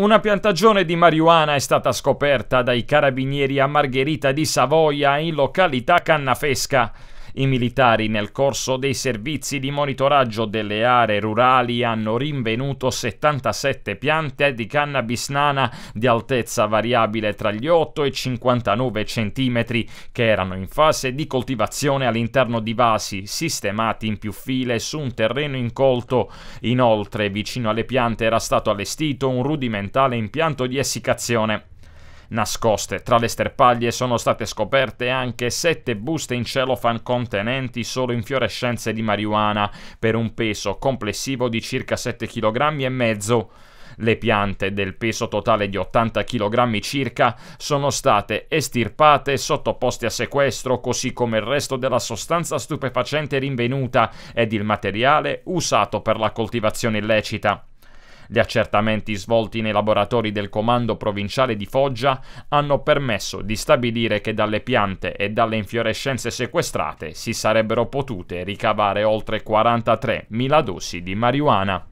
Una piantagione di marijuana è stata scoperta dai carabinieri a Margherita di Savoia in località Cannafesca. I militari nel corso dei servizi di monitoraggio delle aree rurali hanno rinvenuto 77 piante di cannabis nana di altezza variabile tra gli 8 e i 59 cm che erano in fase di coltivazione all'interno di vasi sistemati in più file su un terreno incolto. Inoltre, vicino alle piante era stato allestito un rudimentale impianto di essiccazione nascoste. Tra le sterpaglie sono state scoperte anche sette buste in cellofan contenenti solo infiorescenze di marijuana per un peso complessivo di circa 7,5 kg le piante del peso totale di 80 kg circa sono state estirpate e sottoposte a sequestro, così come il resto della sostanza stupefacente rinvenuta ed il materiale usato per la coltivazione illecita. Gli accertamenti svolti nei laboratori del Comando Provinciale di Foggia hanno permesso di stabilire che dalle piante e dalle infiorescenze sequestrate si sarebbero potute ricavare oltre 43.000 dosi di marijuana.